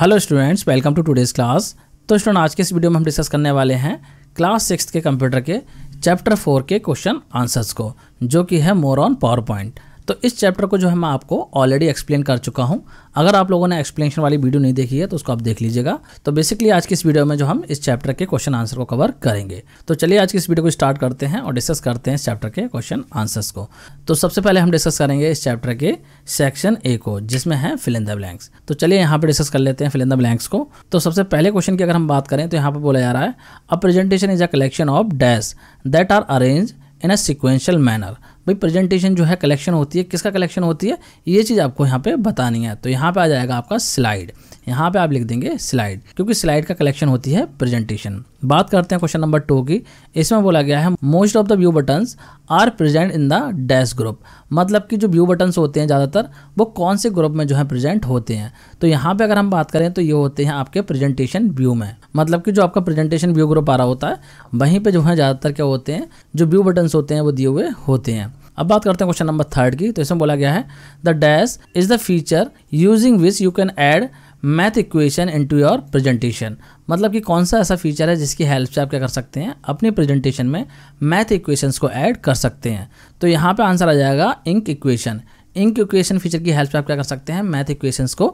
Hello students welcome to today's class तो student आज के इस वीडियो में हम डिस्कस करने वाले हैं क्लास सिक्स के कंप्यूटर के चैप्टर फोर के क्वेश्चन आंसर्स को जो कि है मोर ऑन पावर पॉइंट तो इस चैप्टर को जो है मैं आपको ऑलरेडी एक्सप्लेन कर चुका हूँ अगर आप लोगों ने एक्सप्लेनेशन वाली वीडियो नहीं देखी है तो उसको आप देख लीजिएगा तो बेसिकली आज की इस वीडियो में जो हम इस चैप्टर के क्वेश्चन आंसर को कवर करेंगे तो चलिए आज की इस वीडियो को स्टार्ट करते हैं और डिस्कस करते हैं इस चैप्टर के क्वेश्चन आंसर्स को तो सबसे पहले हम डिस्कस करेंगे इस चैप्टर के सेक्शन ए को जिसमें है फिल इन द ब्लैंक्स तो चलिए यहाँ पर डिस्कस कर लेते हैं फिल इन द ब्लैंक्स को तो सबसे पहले क्वेश्चन की अगर हम बात करें तो यहाँ पर बोला जा रहा है a presentation is a collection of dash that are arrange in a sequential manner भाई प्रेजेंटेशन जो है कलेक्शन होती है किसका कलेक्शन होती है ये चीज़ आपको यहाँ पे बतानी है तो यहाँ पे आ जाएगा आपका स्लाइड यहाँ पे आप लिख देंगे स्लाइड क्योंकि स्लाइड का कलेक्शन होती है प्रेजेंटेशन बात करते हैं क्वेश्चन नंबर टू की इसमें बोला गया है most of the view buttons are present in the dash group मतलब कि जो व्यू बटन्स होते हैं ज़्यादातर वो कौन से ग्रुप में जो है प्रेजेंट होते हैं तो यहाँ पे अगर हम बात करें तो ये होते हैं आपके प्रेजेंटेशन व्यू में मतलब कि जो आपका प्रेजेंटेशन व्यू ग्रुप आ रहा होता है वहीं पर जो है ज़्यादातर क्या होते हैं जो व्यू बटन्स होते हैं वो दिए हुए होते हैं अब बात करते हैं क्वेश्चन नंबर थर्ड की तो इसमें बोला गया है the dash is the feature using which you can add math equation into your presentation मतलब कि कौन सा ऐसा फीचर है जिसकी हेल्प से आप क्या कर सकते हैं अपनी प्रेजेंटेशन में मैथ इक्वेशंस को ऐड कर सकते हैं तो यहाँ पे आंसर आ जाएगा ink equation ink equation feature की हेल्प से आप क्या कर सकते हैं मैथ इक्वेशंस को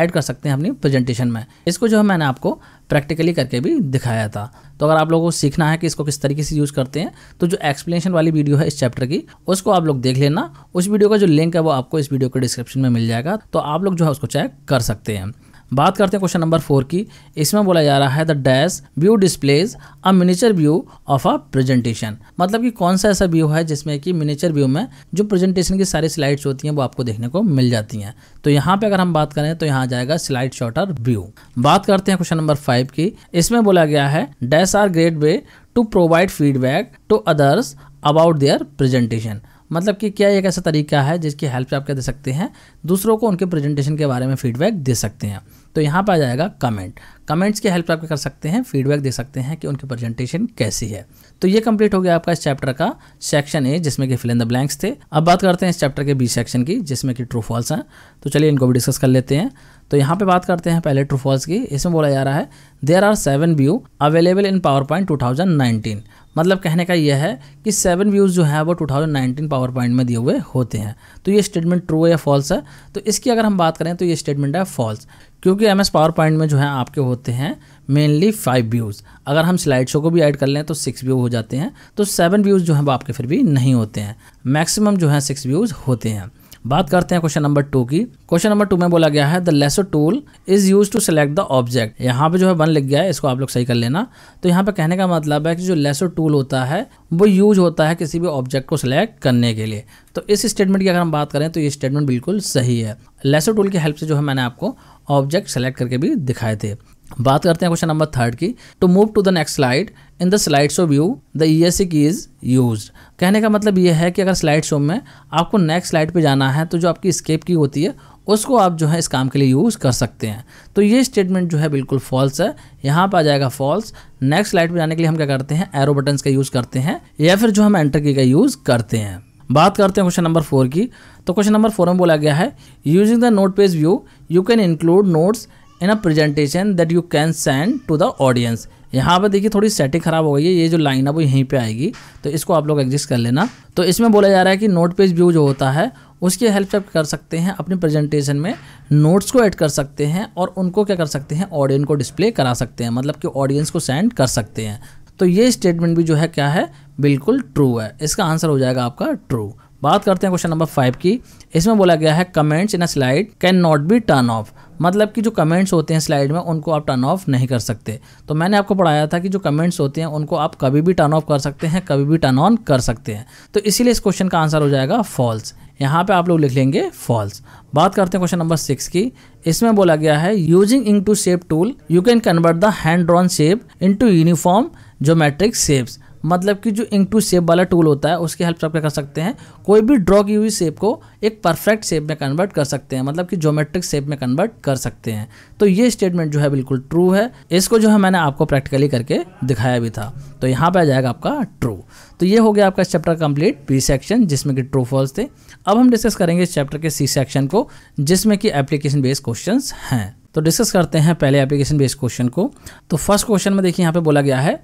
ऐड कर सकते हैं अपनी प्रेजेंटेशन में इसको जो है मैंने आपको प्रैक्टिकली करके भी दिखाया था तो अगर आप लोगों को सीखना है कि इसको किस तरीके से यूज़ करते हैं तो जो एक्सप्लेनेशन वाली वीडियो है इस चैप्टर की उसको आप लोग देख लेना उस वीडियो का जो लिंक है वो आपको इस वीडियो के डिस्क्रिप्शन में मिल जाएगा तो आप लोग जो है उसको चेक कर सकते हैं बात करते हैं क्वेश्चन नंबर फोर की इसमें बोला जा रहा है the dash view displays a miniature view of a presentation मतलब कि कौन सा ऐसा व्यू है जिसमें कि मिनीचर व्यू में जो प्रेजेंटेशन की सारी स्लाइड्स होती हैं वो आपको देखने को मिल जाती हैं तो यहाँ पे अगर हम बात करें तो यहाँ जाएगा स्लाइड शॉर्टर व्यू बात करते हैं क्वेश्चन नंबर फाइव की इसमें बोला गया है dash are great way to provide feedback to others about their presentation मतलब कि क्या एक ऐसा तरीका है जिसकी हेल्प आप क्या दे सकते हैं दूसरों को उनके प्रेजेंटेशन के बारे में फीडबैक दे सकते हैं तो यहाँ पर आ जाएगा कमेंट कमेंट्स की हेल्प आप कर सकते हैं फीडबैक दे सकते हैं कि उनकी प्रेजेंटेशन कैसी है तो ये कंप्लीट हो गया आपका इस चैप्टर का सेक्शन ए जिसमें कि फिलिंद ब्लैंक्स थे अब बात करते हैं इस चैप्टर के बी सेक्शन की जिसमें कि ट्रू फॉल्स हैं तो चलिए इनको भी डिस्कस कर लेते हैं तो यहाँ पे बात करते हैं पहले ट्रू फॉल्स की इसमें बोला जा रहा है there are seven view available in PowerPoint two मतलब कहने का यह है कि सेवन व्यूज़ जो है वो 2019 पावर पॉइंट में दिए हुए होते हैं तो ये स्टेटमेंट ट्रू या फॉल्स है तो इसकी अगर हम बात करें तो ये स्टेटमेंट है फॉल्स क्योंकि एम एस पावर पॉइंट में जो है आपके होते हैं मेनली फाइव व्यूज़ अगर हम स्लाइड शो को भी ऐड कर लें तो सिक्स व्यू हो जाते हैं तो सेवन व्यूज़ जो हैं वो आपके फिर भी नहीं होते हैं मैक्सिमम जो है सिक्स व्यूज़ होते हैं बात करते हैं क्वेश्चन नंबर टू की क्वेश्चन नंबर टू में बोला गया है the lasso tool is use to select the object यहाँ पे जो है वन लिख गया है इसको आप लोग सही कर लेना तो यहाँ पे कहने का मतलब है कि जो लेसो टूल होता है वो यूज होता है किसी भी ऑब्जेक्ट को सिलेक्ट करने के लिए तो इस स्टेटमेंट की अगर हम बात करें तो ये स्टेटमेंट बिल्कुल सही है लेसो टूल की हेल्प से जो है मैंने आपको ऑब्जेक्ट सेलेक्ट करके भी दिखाए थे बात करते हैं क्वेश्चन नंबर थर्ड की to move to the next slide in the slide of view the E S C key is use कहने का मतलब ये है कि अगर स्लाइड शो में आपको नेक्स्ट स्लाइड पे जाना है तो जो आपकी स्केप की होती है उसको आप जो है इस काम के लिए यूज़ कर सकते हैं तो ये स्टेटमेंट जो है बिल्कुल फॉल्स है यहाँ पर आ जाएगा फॉल्स नेक्स्ट स्लाइड पर जाने के लिए हम क्या करते हैं एरो बटन्स का यूज़ करते हैं या फिर जो हम एंटर की का यूज़ करते हैं बात करते हैं क्वेश्चन नंबर फोर की तो क्वेश्चन नंबर फोर में बोला गया है using the note page view you can include notes in a presentation that you can send to the audience यहाँ पर देखिए थोड़ी सेटिंग ख़राब हो गई है ये जो लाइन है वो यहीं पर आएगी तो इसको आप लोग एडजस्ट कर लेना तो इसमें बोला जा रहा है कि नोट पेज व्यू जो होता है उसकी हेल्प से आप कर सकते हैं अपने प्रेजेंटेशन में नोट्स को ऐड कर सकते हैं और उनको क्या कर सकते हैं ऑडियंस को डिस्प्ले करा सकते हैं मतलब कि ऑडियंस को सेंड कर सकते हैं तो ये स्टेटमेंट भी जो है क्या है बिल्कुल ट्रू है इसका आंसर हो जाएगा आपका ट्रू बात करते हैं क्वेश्चन नंबर फाइव की इसमें बोला गया है comments in a slide can not be turn off मतलब कि जो कमेंट्स होते हैं स्लाइड में उनको आप टर्न ऑफ नहीं कर सकते तो मैंने आपको पढ़ाया था कि जो कमेंट्स होते हैं उनको आप कभी भी टर्न ऑफ कर सकते हैं कभी भी टर्न ऑन कर सकते हैं तो इसीलिए इस क्वेश्चन का आंसर हो जाएगा फॉल्स यहाँ पे आप लोग लिख लेंगे फॉल्स बात करते हैं क्वेश्चन नंबर सिक्स की इसमें बोला गया है using ink to shape tool you can convert the hand drawn shape to uniform geometric shapes मतलब कि जो इंक टू शेप वाला टूल होता है उसकी हेल्प से आप क्या कर सकते हैं कोई भी ड्रॉ की हुई शेप को एक परफेक्ट शेप में कन्वर्ट कर सकते हैं मतलब कि ज्योमेट्रिक शेप में कन्वर्ट कर सकते हैं तो ये स्टेटमेंट जो है बिल्कुल ट्रू है इसको जो है मैंने आपको प्रैक्टिकली करके दिखाया भी था तो यहाँ पर आ जाएगा आपका ट्रू तो ये हो गया आपका चैप्टर कंप्लीट बी सेक्शन जिसमें कि ट्रू फॉल्स थे अब हम डिस्कस करेंगे इस चैप्टर के सी सेक्शन को जिसमें कि एप्लीकेशन बेस्ड क्वेश्चन हैं तो डिस्कस करते हैं पहले एप्लीकेशन बेस्ड क्वेश्चन को तो फर्स्ट क्वेश्चन में देखिए यहाँ पे बोला गया है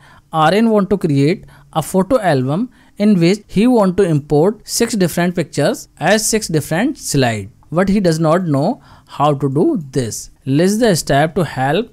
Aryan want to create a photo album in which he want to import six different pictures as six different slide but he does not know how to do this list the step to help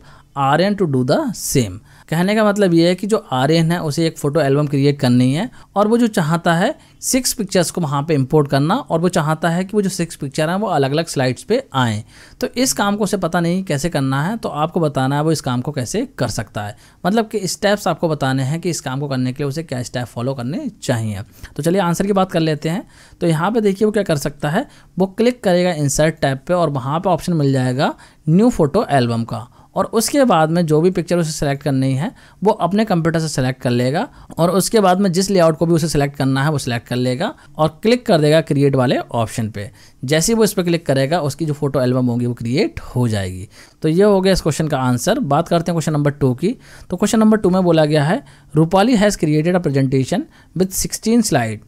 Aryan to do the same कहने का मतलब ये है कि जो आर्यन है उसे एक फ़ोटो एल्बम क्रिएट करनी है और वो जो चाहता है सिक्स पिक्चर्स को वहाँ पे इंपोर्ट करना और वो चाहता है कि वो जो सिक्स पिक्चर हैं वो अलग अलग स्लाइड्स पे आएँ तो इस काम को उसे पता नहीं कैसे करना है तो आपको बताना है वो इस काम को कैसे कर सकता है मतलब कि स्टेप्स आपको बताने हैं कि इस काम को करने के लिए उसे क्या स्टेप फॉलो करने चाहिए तो चलिए आंसर की बात कर लेते हैं तो यहाँ पर देखिए वो क्या कर सकता है वो क्लिक करेगा इंसर्ट टैप पर और वहाँ पर ऑप्शन मिल जाएगा न्यू फ़ोटो एल्बम का और उसके बाद में जो भी पिक्चर उसे सेलेक्ट करनी है वो अपने कंप्यूटर से सेलेक्ट कर लेगा और उसके बाद में जिस लेआउट को भी उसे सेलेक्ट करना है वो सिलेक्ट कर लेगा और क्लिक कर देगा क्रिएट वाले ऑप्शन पे जैसे ही वो इस पर क्लिक करेगा उसकी जो फोटो एल्बम होगी वो क्रिएट हो जाएगी तो ये हो गया इस क्वेश्चन का आंसर बात करते हैं क्वेश्चन नंबर टू की तो क्वेश्चन नंबर टू में बोला गया है Rupali has created a presentation with sixteen slide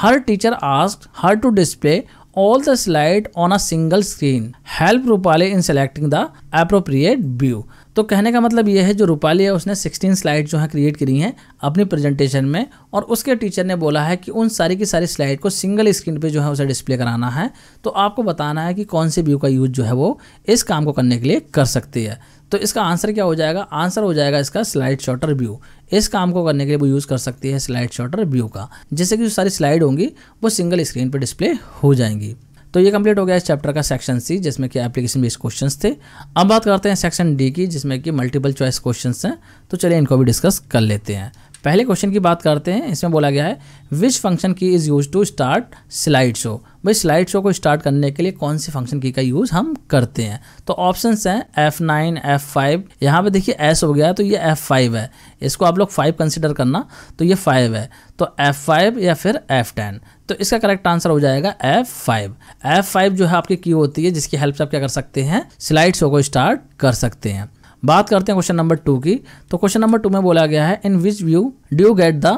her teacher ask her to display all the slide on a single screen. Help Rupali in selecting the appropriate view. तो कहने का मतलब यह है जो रूपाली है उसने 16 स्लाइड जो है क्रिएट करी हैं अपनी प्रेजेंटेशन में और उसके टीचर ने बोला है कि उन सारी की सारी स्लाइड को सिंगल स्क्रीन पे जो है उसे डिस्प्ले कराना है तो आपको बताना है कि कौन से व्यू का यूज़ जो है वो इस काम को करने के लिए कर सकती है तो इसका आंसर क्या हो जाएगा आंसर हो जाएगा इसका स्लाइड शॉर्टर व्यू इस काम को करने के लिए वो यूज़ कर सकती है स्लाइड शॉर्टर व्यू का जिससे कि जो सारी स्लाइड होंगी वो सिंगल स्क्रीन पर डिस्प्ले हो जाएंगी तो ये कंप्लीट हो गया इस चैप्टर का सेक्शन सी जिसमें कि एप्लीकेशन बेस्ड क्वेश्चन थे अब बात करते हैं सेक्शन डी की जिसमें कि मल्टीपल चॉइस क्वेश्चन हैं तो चलिए इनको भी डिस्कस कर लेते हैं पहले क्वेश्चन की बात करते हैं इसमें बोला गया है which function key is use to start slide show भाई स्लाइड शो को स्टार्ट करने के लिए कौन सी फंक्शन की का यूज़ हम करते हैं तो ऑप्शन हैं F9, नाइन एफ फाइव यहाँ पर देखिए S हो गया तो ये F5 है इसको आप लोग 5 कंसिडर करना तो ये 5 है तो F5 या फिर F10 तो इसका करेक्ट आंसर हो जाएगा F5 F5 जो है आपकी की होती है जिसकी हेल्प से आप क्या कर सकते हैं स्लाइड शो को स्टार्ट कर सकते हैं बात करते हैं क्वेश्चन नंबर टू की तो क्वेश्चन नंबर टू में बोला गया है in which view do get the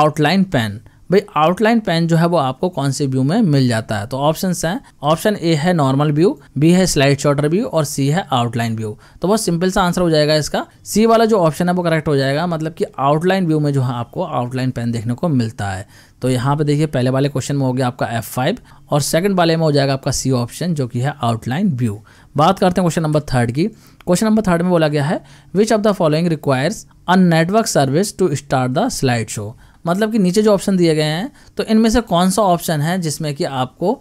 outline pane भाई आउटलाइन पेन जो है वो आपको कौन से व्यू में मिल जाता है तो ऑप्शन है ऑप्शन ए है नॉर्मल व्यू बी है स्लाइड शॉर्टर व्यू और सी है आउटलाइन व्यू तो बहुत सिंपल सा आंसर हो जाएगा इसका सी वाला जो ऑप्शन है वो करेक्ट हो जाएगा मतलब कि आउटलाइन व्यू में जो है आपको आउटलाइन पेन देखने को मिलता है तो यहाँ पे देखिए पहले वाले क्वेश्चन में हो गया आपका F5 और सेकंड वाले में हो जाएगा आपका सी ऑप्शन जो कि है आउटलाइन व्यू बात करते हैं क्वेश्चन नंबर थर्ड की क्वेश्चन नंबर थर्ड में बोला गया है which of the following requires a network service to start the slide show मतलब कि नीचे जो ऑप्शन दिए गए हैं तो इनमें से कौन सा ऑप्शन है जिसमें कि आपको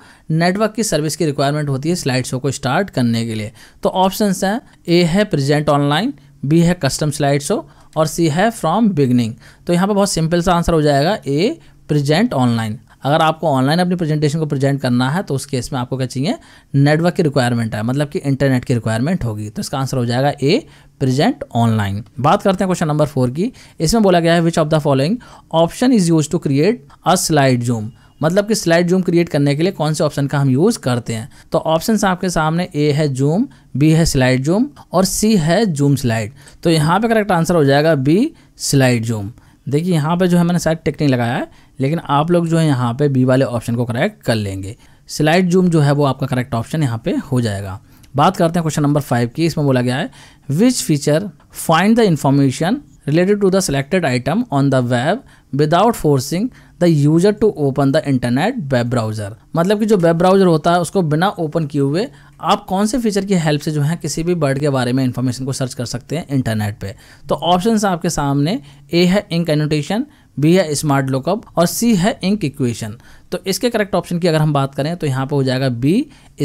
नेटवर्क की सर्विस की रिक्वायरमेंट होती है स्लाइड शो को स्टार्ट करने के लिए तो ऑप्शन हैं ए है प्रेजेंट ऑनलाइन बी है कस्टम स्लाइड शो और सी है फ्रॉम बिगनिंग तो यहाँ पर बहुत सिंपल सा आंसर हो जाएगा ए प्रजेंट ऑनलाइन अगर आपको ऑनलाइन अपनी प्रेजेंटेशन को प्रेजेंट करना है तो उस केस में आपको क्या चाहिए नेटवर्क की रिक्वायरमेंट है मतलब कि इंटरनेट की रिक्वायरमेंट होगी तो इसका आंसर हो जाएगा ए प्रेजेंट ऑनलाइन बात करते हैं क्वेश्चन नंबर फोर की इसमें बोला गया है which of the following option is use to create a slide zoom मतलब कि स्लाइड जूम क्रिएट करने के लिए कौन से ऑप्शन का हम यूज़ करते हैं तो ऑप्शन आपके सामने ए है जूम बी है स्लाइड जूम और सी है जूम स्लाइड तो यहाँ पे करेक्ट आंसर हो जाएगा बी स्लाइड जूम देखिए यहाँ पे जो है मैंने शायद टेक्निक लगाया है लेकिन आप लोग जो है यहाँ पे बी वाले ऑप्शन को करेक्ट कर लेंगे स्लाइड जूम जो है वो आपका करेक्ट ऑप्शन यहाँ पे हो जाएगा बात करते हैं क्वेश्चन नंबर फाइव की इसमें बोला गया है which feature find the information related to the selected item on the web without forcing the user to open the internet web browser मतलब कि जो वेब ब्राउज़र होता है उसको बिना ओपन किए हुए आप कौन से फीचर की हेल्प से जो है किसी भी बर्ड के बारे में इंफॉर्मेशन को सर्च कर सकते हैं इंटरनेट पे तो ऑप्शंस आपके सामने ए है इंक एनोटेशन बी है स्मार्ट लुकअप और सी है इंक इक्वेशन तो इसके करेक्ट ऑप्शन की अगर हम बात करें तो यहाँ पर हो जाएगा बी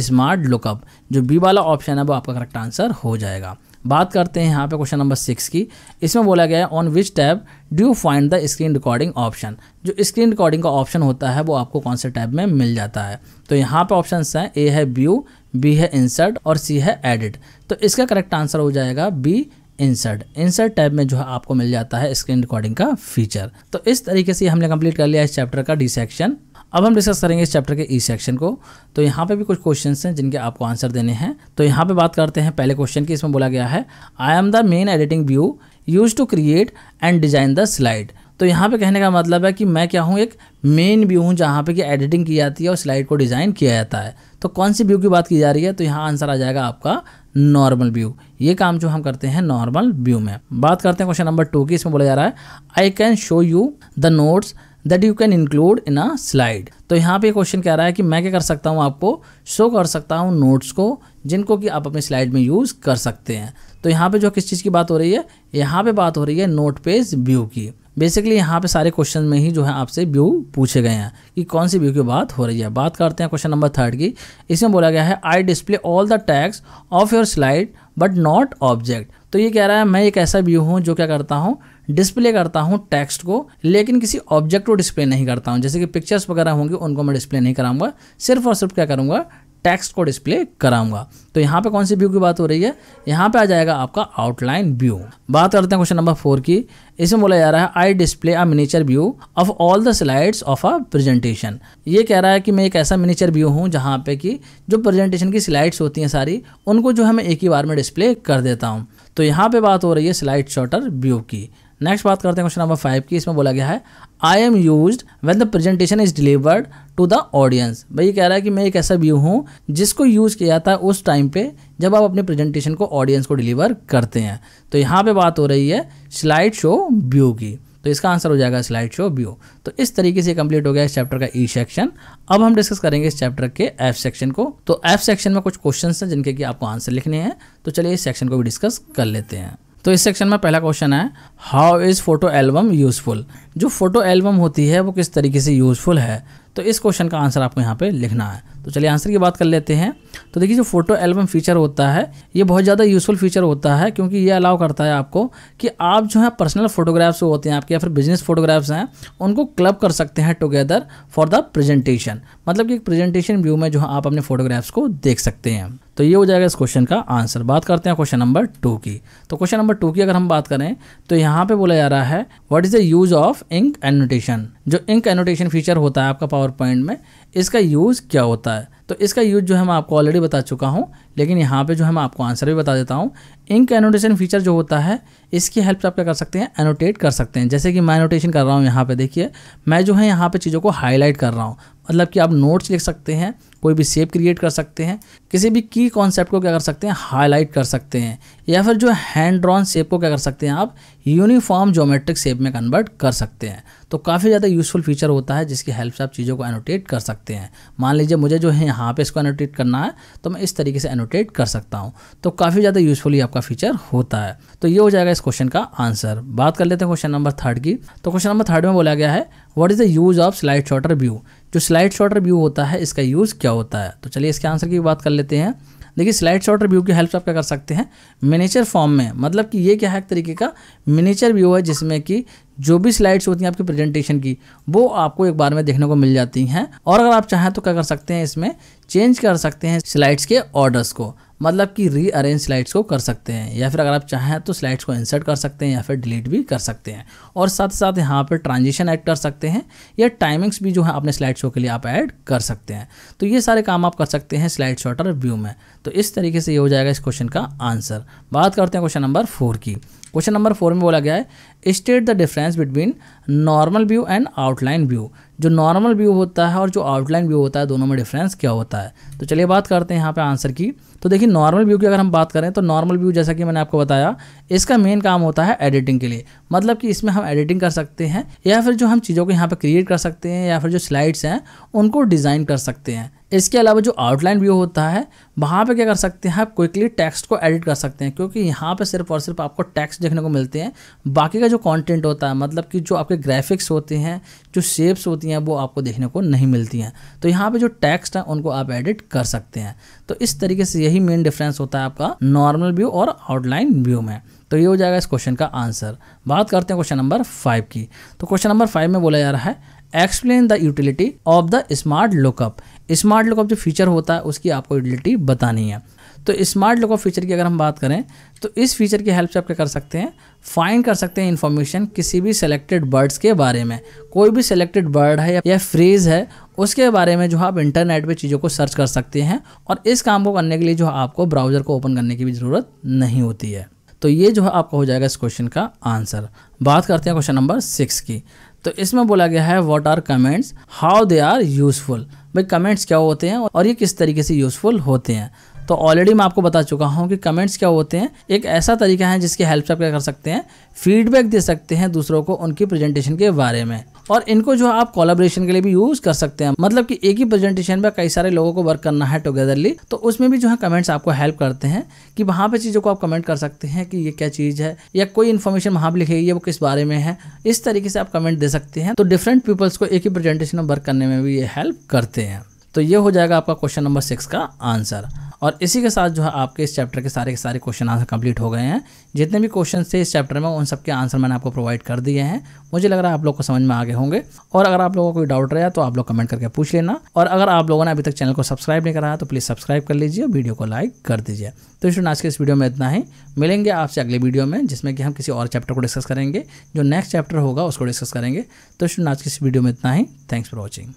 स्मार्ट लुकअप जो बी वाला ऑप्शन है वो आपका करेक्ट आंसर हो जाएगा बात करते हैं यहाँ पे क्वेश्चन नंबर सिक्स की इसमें बोला गया है on which tab do you find the screen recording option जो स्क्रीन रिकॉर्डिंग का ऑप्शन होता है वो आपको कौन से टैब में मिल जाता है तो यहाँ पे ऑप्शंस हैं ए है व्यू बी है इंसर्ट और सी है एडिट तो इसका करेक्ट आंसर हो जाएगा बी इंसर्ट इंसर्ट टैब में जो है आपको मिल जाता है स्क्रीन रिकॉर्डिंग का फीचर तो इस तरीके से हमने कंप्लीट कर लिया इस चैप्टर का डिसेक्शन अब हम डिस्कस करेंगे इस चैप्टर के ई e सेक्शन को तो यहाँ पे भी कुछ क्वेश्चंस हैं जिनके आपको आंसर देने हैं तो यहाँ पे बात करते हैं पहले क्वेश्चन की इसमें बोला गया है I am the main editing view use to create and design the slide तो यहाँ पे कहने का मतलब है कि मैं क्या हूँ एक मेन व्यू हूँ जहाँ पे कि एडिटिंग की जाती है और स्लाइड को डिज़ाइन किया जाता है तो कौन सी व्यू की बात की जा रही है तो यहाँ आंसर आ जाएगा आपका नॉर्मल व्यू ये काम जो हम करते हैं नॉर्मल व्यू में बात करते हैं क्वेश्चन नंबर टू की इसमें बोला जा रहा है I can show you the notes that you can include in a slide तो यहाँ पे क्वेश्चन कह रहा है कि मैं क्या कर सकता हूँ आपको शो कर सकता हूँ नोट्स को जिनको कि आप अपने स्लाइड में यूज़ कर सकते हैं तो यहाँ पे जो किस चीज़ की बात हो रही है यहाँ पे बात हो रही है नोट पेज व्यू की बेसिकली यहाँ पे सारे क्वेश्चन में ही जो है आपसे व्यू पूछे गए हैं कि कौन सी व्यू की बात हो रही है बात करते हैं क्वेश्चन नंबर थर्ड की इसमें बोला गया है I display all the text of your slide but not object तो ये कह रहा है मैं एक ऐसा व्यू हूँ जो क्या करता हूँ डिस्प्ले करता हूँ टेक्स्ट को लेकिन किसी ऑब्जेक्ट को डिस्प्ले नहीं करता हूँ जैसे कि पिक्चर्स वगैरह होंगे उनको मैं डिस्प्ले नहीं कराऊंगा सिर्फ और सिर्फ क्या करूँगा टेक्स्ट को डिस्प्ले कराऊंगा तो यहाँ पे कौन सी व्यू की बात हो रही है यहाँ पे आ जाएगा आपका आउटलाइन व्यू बात करते हैं क्वेश्चन नंबर फोर की इसमें बोला जा रहा है I display a miniature view of all the slides of a presentation ये कह रहा है कि मैं एक ऐसा मिनीचर व्यू हूँ जहाँ पे कि जो प्रेजेंटेशन की स्लाइड्स होती हैं सारी उनको जो है मैं एक ही बार में डिस्प्ले कर देता हूँ तो यहाँ पे बात हो रही है स्लाइड शॉर्टर व्यू की नेक्स्ट बात करते हैं क्वेश्चन नंबर फाइव की इसमें बोला गया है I am use when the presentation is delivered to the audience भाई कह रहा है कि मैं एक ऐसा व्यू हूँ जिसको यूज़ किया जाता है उस टाइम पे जब आप अपने प्रेजेंटेशन को ऑडियंस को डिलीवर करते हैं तो यहाँ पे बात हो रही है स्लाइड शो व्यू की तो इसका आंसर हो जाएगा स्लाइड शो व्यू तो इस तरीके से कंप्लीट हो गया इस चैप्टर का ई e सेक्शन अब हम डिस्कस करेंगे इस चैप्टर के एफ सेक्शन को तो एफ सेक्शन में कुछ क्वेश्चन हैं जिनके कि आपको आंसर लिखने हैं तो चलिए इस सेक्शन को भी डिस्कस कर लेते हैं तो इस सेक्शन में पहला क्वेश्चन है how is photo album useful जो फोटो एल्बम होती है वो किस तरीके से यूज़फुल है तो इस क्वेश्चन का आंसर आपको यहाँ पे लिखना है तो चलिए आंसर की बात कर लेते हैं तो देखिए जो फोटो एल्बम फीचर होता है ये बहुत ज़्यादा यूज़फुल फीचर होता है क्योंकि ये अलाउ करता है आपको कि आप जो है पर्सनल फोटोग्राफ्स होते हैं आपके या फिर बिजनेस फोटोग्राफ्स हैं उनको क्लब कर सकते हैं टुगेदर फॉर द प्रेजेंटेशन मतलब कि एक प्रेजेंटेशन व्यू में जो है आप अपने फोटोग्राफ्स को देख सकते हैं तो ये हो जाएगा इस क्वेश्चन का आंसर बात करते हैं क्वेश्चन नंबर टू की तो क्वेश्चन नंबर टू की अगर हम बात करें तो यहाँ पे बोला जा रहा है what is the use of ink annotation जो इंक एनोटेशन फीचर होता है आपका पावर पॉइंट में इसका यूज़ क्या होता है होता है तो इसका यूज जो है मैं आपको ऑलरेडी बता चुका हूँ लेकिन यहाँ पे जो है मैं आपको आंसर भी बता देता हूँ इंक एनोटेशन फीचर जो होता है इसकी हेल्प से आप क्या कर सकते हैं एनोटेट कर सकते हैं जैसे कि मैं एनोटेशन कर रहा हूँ यहाँ पे देखिए मैं जो है यहाँ पे चीज़ों को हाईलाइट कर रहा हूँ मतलब कि आप नोट्स लिख सकते हैं कोई भी सेप क्रिएट कर सकते हैं किसी भी की कॉन्सेप्ट को क्या कर सकते हैं हाईलाइट कर सकते हैं या फिर जो हैंड ड्रॉन सेप को क्या कर सकते हैं आप यूनिफॉर्म जोमेट्रिक सेप में कन्वर्ट कर सकते हैं तो काफ़ी ज़्यादा यूज़फुल फीचर होता है जिसकी हेल्प से आप चीज़ों को एनोटेट कर सकते हैं मान लीजिए मुझे जो है यहाँ पे इसको एनोटेट करना है तो मैं इस तरीके से एनोटेट कर सकता हूँ तो काफ़ी ज़्यादा यूज़फुल ही आपका फीचर होता है तो ये हो जाएगा इस क्वेश्चन का आंसर बात कर लेते हैं क्वेश्चन नंबर थर्ड की तो क्वेश्चन नंबर थर्ड में बोला गया है what is the use of slide sorter view जो स्लाइड शॉर्टर व्यू होता है इसका यूज़ क्या होता है तो चलिए इसके आंसर की बात कर लेते हैं देखिए स्लाइड शॉर्टर व्यू की हेल्प से आप क्या कर सकते हैं मिनीचर फॉर्म में मतलब कि ये क्या है एक तरीके का मिनीचर व्यू है जिसमें कि जो भी स्लाइड्स होती हैं आपकी प्रेजेंटेशन की वो आपको एक बार में देखने को मिल जाती हैं और अगर आप चाहें तो क्या कर सकते हैं इसमें चेंज कर सकते हैं स्लाइड्स के ऑर्डर्स को मतलब कि रीअरेंज स्लाइड्स को कर सकते हैं या फिर अगर आप चाहें तो स्लाइड्स को इंसर्ट कर सकते हैं या फिर डिलीट भी कर सकते हैं और साथ साथ यहाँ पर ट्रांजिशन ऐड कर सकते हैं या टाइमिंग्स भी जो है अपने स्लाइड शो के लिए आप ऐड कर सकते हैं तो ये सारे काम आप कर सकते हैं स्लाइड शॉटर व्यू में तो इस तरीके से ये हो जाएगा इस क्वेश्चन का आंसर बात करते हैं क्वेश्चन नंबर फोर की क्वेश्चन नंबर फोर में बोला गया है state the difference between normal view and outline view जो नॉर्मल व्यू होता है और जो आउटलाइन व्यू होता है दोनों में डिफरेंस क्या होता है तो चलिए बात करते हैं यहाँ पे आंसर की तो देखिए नॉर्मल व्यू की अगर हम बात करें तो नॉर्मल व्यू जैसा कि मैंने आपको बताया इसका मेन काम होता है एडिटिंग के लिए मतलब कि इसमें हम एडिटिंग कर सकते हैं या फिर जो हम चीज़ों को यहाँ पर क्रिएट कर सकते हैं या फिर जो स्लाइड्स हैं उनको डिज़ाइन कर सकते हैं इसके अलावा जो आउटलाइन व्यू होता है वहाँ पे क्या कर सकते हैं आप क्विकली टेक्स्ट को एडिट कर सकते हैं क्योंकि यहाँ पे सिर्फ और सिर्फ आपको टेक्स्ट देखने को मिलते हैं बाकी का जो कंटेंट होता है मतलब कि जो आपके ग्राफिक्स होते हैं जो शेप्स होती हैं वो आपको देखने को नहीं मिलती हैं तो यहाँ पर जो टैक्सट हैं उनको आप एडिट कर सकते हैं तो इस तरीके से यही मेन डिफरेंस होता है आपका नॉर्मल व्यू और आउटलाइन व्यू में तो ये हो जाएगा इस क्वेश्चन का आंसर बात करते हैं क्वेश्चन नंबर फाइव की तो क्वेश्चन नंबर फाइव में बोला जा रहा है explain the utility of the smart lookup smart lookup जो फीचर होता है उसकी आपको यूटिलिटी बतानी है तो स्मार्ट लुकअप फीचर की अगर हम बात करें तो इस फीचर की हेल्प से आप क्या कर सकते हैं फाइंड कर सकते हैं इन्फॉर्मेशन किसी भी सेलेक्टेड बर्ड्स के बारे में कोई भी सेलेक्टेड बर्ड है या फ्रेज है उसके बारे में जो आप इंटरनेट पे चीज़ों को सर्च कर सकते हैं और इस काम को करने के लिए जो आपको ब्राउज़र को ओपन करने की भी ज़रूरत नहीं होती है तो ये जो है आपका हो जाएगा इस क्वेश्चन का आंसर बात करते हैं क्वेश्चन नंबर सिक्स की तो इसमें बोला गया है what are comments how they are useful भाई कमेंट्स क्या होते हैं और ये किस तरीके से यूजफुल होते हैं तो ऑलरेडी मैं आपको बता चुका हूँ कि कमेंट्स क्या होते हैं एक ऐसा तरीका है जिसकी हेल्प से आप क्या कर सकते हैं फीडबैक दे सकते हैं दूसरों को उनकी प्रेजेंटेशन के बारे में और इनको जो है आप कोलाब्रेशन के लिए भी यूज कर सकते हैं मतलब कि एक ही प्रेजेंटेशन पर कई सारे लोगों को वर्क करना है टुगेदरली तो उसमें भी जो है कमेंट्स आपको हेल्प करते हैं कि वहाँ पर चीज़ों को आप कमेंट कर सकते हैं कि ये क्या चीज़ है या कोई इन्फॉर्मेशन वहाँ पर लिखेगी गई है वो किस बारे में है इस तरीके से आप कमेंट दे सकते हैं तो डिफरेंट पीपल्स को एक ही प्रेजेंटेशन में वर्क करने में भी ये हेल्प करते हैं तो ये हो जाएगा आपका क्वेश्चन नंबर सिक्स का आंसर और इसी के साथ जो है आपके इस चैप्टर के सारे के सारे क्वेश्चन आंसर कंप्लीट हो गए हैं जितने भी क्वेश्चन थे इस चैप्टर में उन सबके आंसर मैंने आपको प्रोवाइड कर दिए हैं मुझे लग रहा है आप लोग को समझ में आगे होंगे और अगर आप लोगों को कोई डाउट रहा तो आप लोग कमेंट करके पूछ लेना और अगर आप लोगों ने अभी तक चैनल को सब्सक्राइब नहीं कराया तो प्लीज़ सब्सक्राइब कर लीजिए और वीडियो को लाइक कर दीजिए तो इस आज के इस वीडियो में इतना ही मिलेंगे आपसे अगले वीडियो में जिसमें कि हम किसी और चैप्टर को डिस्कस करेंगे जो नेक्स्ट चैप्टर होगा उसको डिस्कस करेंगे तो इस आज के इस वीडियो में इतना ही थैंक्स फॉर वॉचिंग